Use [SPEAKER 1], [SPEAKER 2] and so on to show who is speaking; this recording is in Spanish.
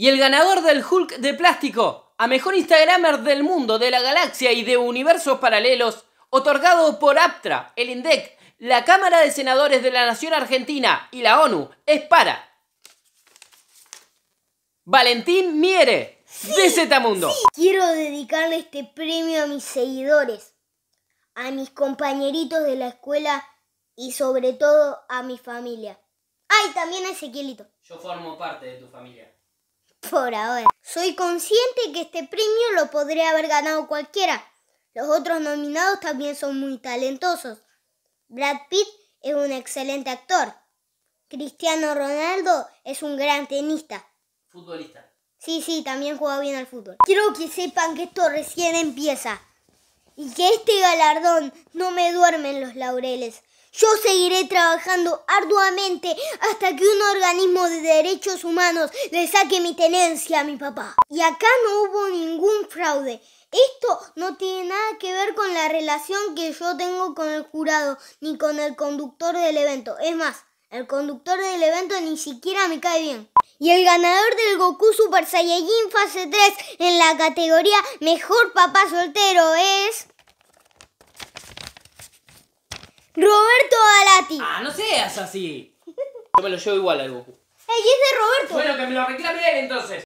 [SPEAKER 1] Y el ganador del Hulk de plástico a mejor Instagramer del mundo, de la galaxia y de universos paralelos, otorgado por APTRA, el INDEC, la Cámara de Senadores de la Nación Argentina y la ONU, es para Valentín Miere, de Zeta Mundo.
[SPEAKER 2] Quiero dedicarle este premio a mis seguidores, a mis compañeritos de la escuela y sobre todo a mi familia. ¡Ay, también a Ezequielito!
[SPEAKER 1] Yo formo parte de tu familia
[SPEAKER 2] por ahora. Soy consciente que este premio lo podría haber ganado cualquiera. Los otros nominados también son muy talentosos. Brad Pitt es un excelente actor. Cristiano Ronaldo es un gran tenista. Futbolista. Sí, sí, también juega bien al fútbol. Quiero que sepan que esto recién empieza y que este galardón no me duerme en los laureles. Yo seguiré trabajando arduamente hasta que un organismo de derechos humanos le saque mi tenencia a mi papá. Y acá no hubo ningún fraude. Esto no tiene nada que ver con la relación que yo tengo con el jurado ni con el conductor del evento. Es más, el conductor del evento ni siquiera me cae bien. Y el ganador del Goku Super Saiyajin Fase 3 en la categoría Mejor Papá Soltero es... Ah, no seas así. Yo me lo llevo igual al Goku. ¡Ey, es de Roberto! Bueno, que me lo reclame él entonces.